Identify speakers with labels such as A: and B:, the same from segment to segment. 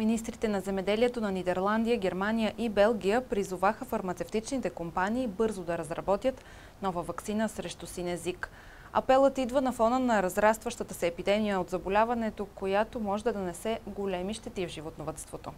A: Министрите на земеделието на Нидерландия, Германия и Белгия призоваха фармацевтичните компании бързо да разработят нова вакцина срещу синезик. Апелът идва на фона на разрастващата се епидемия от заболяването, която може да донесе големи щети в животновътството.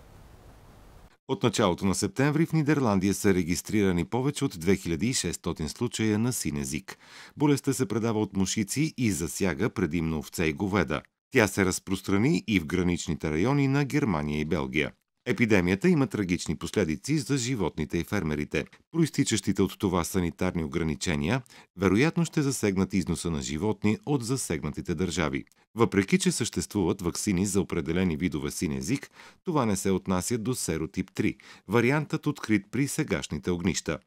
B: От началото на септември в Нидерландия са регистрирани повече от 2600 случая на синезик. Болестта се предава от мушици и засяга предимно овце и говеда. Тя се разпространи и в граничните райони на Германия и Белгия. Епидемията има трагични последици за животните и фермерите. Проистичащите от това санитарни ограничения вероятно ще засегнат износа на животни от засегнатите държави. Въпреки, че съществуват вакцини за определени видове син език, това не се отнася до серотип 3, вариантът открит при сегашните огнища.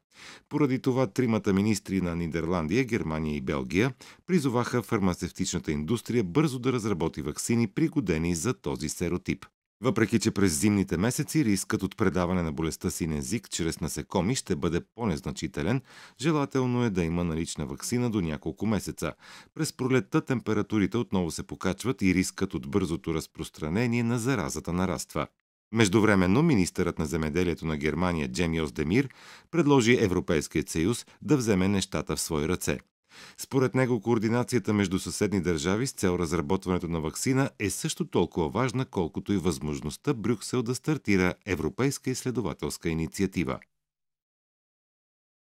B: Поради това тримата министри на Нидерландия, Германия и Белгия призоваха фармацевтичната индустрия бързо да разработи вакцини пригодени за този серотип. Въпреки, че през зимните месеци рискът от предаване на болестта си език чрез насекоми ще бъде по-незначителен, желателно е да има налична вакцина до няколко месеца. През пролетта температурите отново се покачват и рискът от бързото разпространение на заразата нараства. Междувременно министърът на земеделието на Германия Джемиос Демир предложи Европейският съюз да вземе нещата в свои ръце. Според него координацията между съседни държави с цел разработването на вакцина е също толкова важна, колкото и възможността Брюксел да стартира европейска изследователска инициатива.